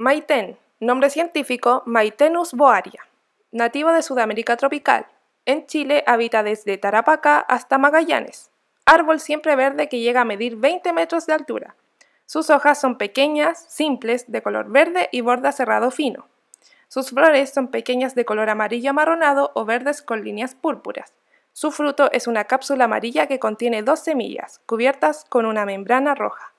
Maitén, nombre científico Maitenus boaria, nativo de Sudamérica tropical. En Chile habita desde Tarapacá hasta Magallanes. Árbol siempre verde que llega a medir 20 metros de altura. Sus hojas son pequeñas, simples, de color verde y borda cerrado fino. Sus flores son pequeñas de color amarillo amarronado o verdes con líneas púrpuras. Su fruto es una cápsula amarilla que contiene dos semillas, cubiertas con una membrana roja.